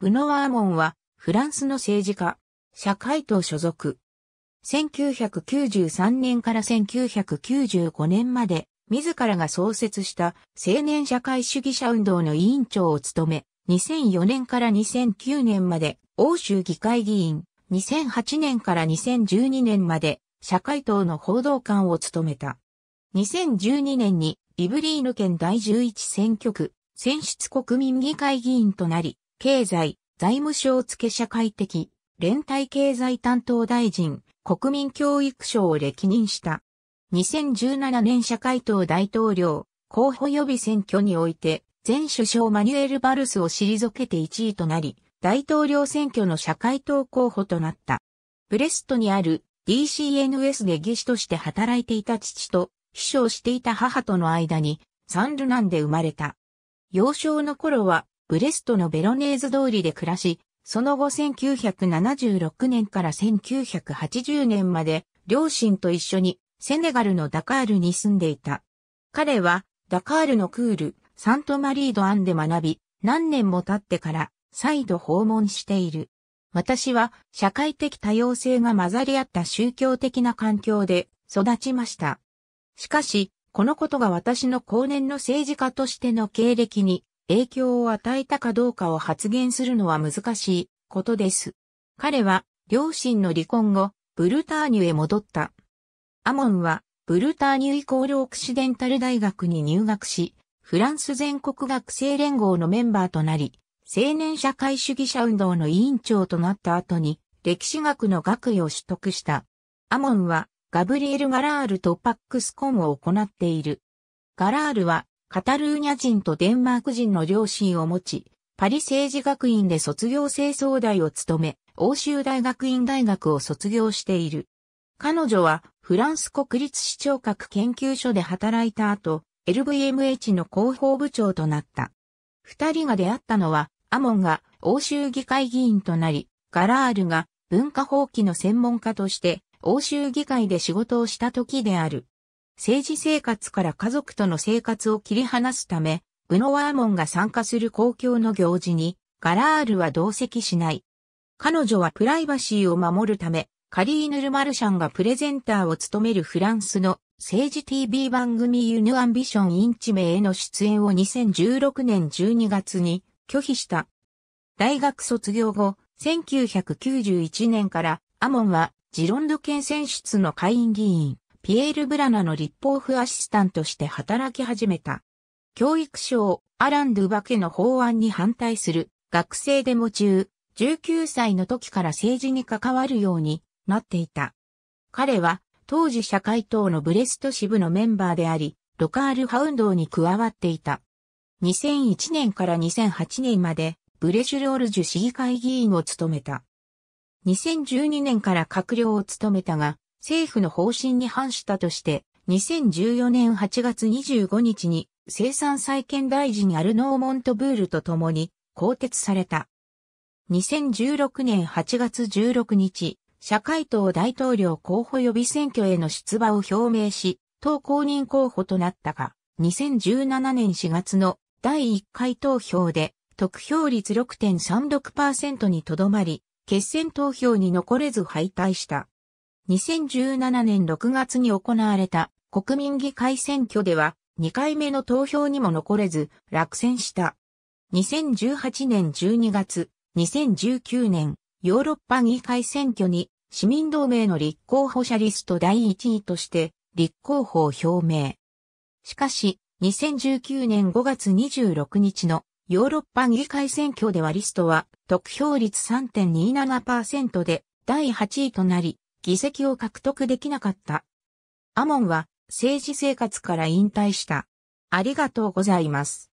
ブノワーモンは、フランスの政治家、社会党所属。1993年から1995年まで、自らが創設した青年社会主義者運動の委員長を務め、2004年から2009年まで欧州議会議員、2008年から2012年まで社会党の報道官を務めた。2012年にイブリーヌ県第11選挙区選出国民議会議員となり、経済、財務省付社会的、連帯経済担当大臣、国民教育省を歴任した。2017年社会党大統領、候補予備選挙において、前首相マニュエル・バルスを退けて1位となり、大統領選挙の社会党候補となった。ブレストにある DCNS で技師として働いていた父と、秘書をしていた母との間に、サンルナンで生まれた。幼少の頃はブレストのベロネーズ通りで暮らし、その後1976年から1980年まで両親と一緒にセネガルのダカールに住んでいた。彼はダカールのクール、サントマリードアンで学び、何年も経ってから再度訪問している。私は社会的多様性が混ざり合った宗教的な環境で育ちました。しかし、このことが私の後年の政治家としての経歴に影響を与えたかどうかを発言するのは難しいことです。彼は両親の離婚後、ブルターニュへ戻った。アモンはブルターニュイコールオクシデンタル大学に入学し、フランス全国学生連合のメンバーとなり、青年社会主義者運動の委員長となった後に、歴史学の学位を取得した。アモンは、ガブリエル・ガラールとパックスコンを行っている。ガラールは、カタルーニャ人とデンマーク人の両親を持ち、パリ政治学院で卒業生総代を務め、欧州大学院大学を卒業している。彼女はフランス国立市長閣研究所で働いた後、LVMH の広報部長となった。二人が出会ったのは、アモンが欧州議会議員となり、ガラールが文化放棄の専門家として欧州議会で仕事をした時である。政治生活から家族との生活を切り離すため、ブノワーモンが参加する公共の行事に、ガラールは同席しない。彼女はプライバシーを守るため、カリーヌ・ル・マルシャンがプレゼンターを務めるフランスの政治 TV 番組ユヌ・アンビション・インチメへの出演を2016年12月に拒否した。大学卒業後、1991年からアモンはジロンド県選出の会員議員。ピエール・ブラナの立法府アシスタントして働き始めた。教育省、アラン・ドゥバケの法案に反対する学生デモ中、19歳の時から政治に関わるようになっていた。彼は当時社会党のブレスト支部のメンバーであり、ロカールウンドに加わっていた。2001年から2008年までブレシュロールジュ市議会議員を務めた。2012年から閣僚を務めたが、政府の方針に反したとして、2014年8月25日に生産再建大臣アルノー・モントブールと共に更迭された。2016年8月16日、社会党大統領候補予備選挙への出馬を表明し、党公認候補となったが、2017年4月の第1回投票で、得票率6.36%にとどまり、決選投票に残れず敗退した。2017年6月に行われた国民議会選挙では2回目の投票にも残れず落選した。2018年12月、2019年ヨーロッパ議会選挙に市民同盟の立候補者リスト第1位として立候補を表明。しかし、2019年5月26日のヨーロッパ議会選挙ではリストは得票率3.27%で第8位となり、議席を獲得できなかった。アモンは政治生活から引退した。ありがとうございます。